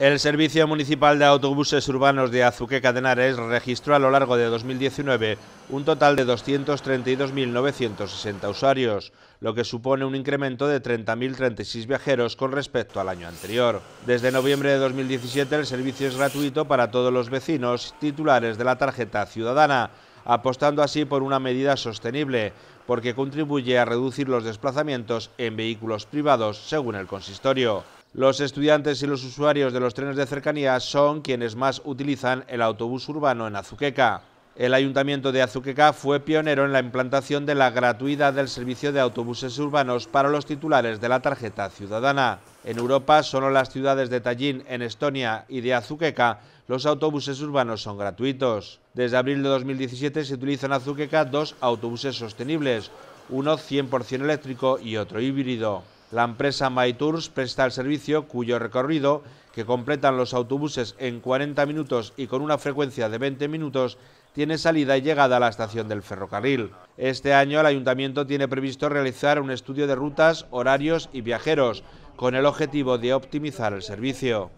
El Servicio Municipal de Autobuses Urbanos de Azuqueca de Henares registró a lo largo de 2019 un total de 232.960 usuarios, lo que supone un incremento de 30.036 viajeros con respecto al año anterior. Desde noviembre de 2017 el servicio es gratuito para todos los vecinos titulares de la tarjeta ciudadana, apostando así por una medida sostenible, porque contribuye a reducir los desplazamientos en vehículos privados, según el consistorio. Los estudiantes y los usuarios de los trenes de cercanía son quienes más utilizan el autobús urbano en Azuqueca. El ayuntamiento de Azuqueca fue pionero en la implantación de la gratuidad del servicio de autobuses urbanos para los titulares de la tarjeta ciudadana. En Europa, solo las ciudades de Tallin, en Estonia y de Azuqueca, los autobuses urbanos son gratuitos. Desde abril de 2017 se utilizan en Azuqueca dos autobuses sostenibles, uno 100% eléctrico y otro híbrido. La empresa MyTours presta el servicio cuyo recorrido, que completan los autobuses en 40 minutos y con una frecuencia de 20 minutos, tiene salida y llegada a la estación del ferrocarril. Este año el ayuntamiento tiene previsto realizar un estudio de rutas, horarios y viajeros, con el objetivo de optimizar el servicio.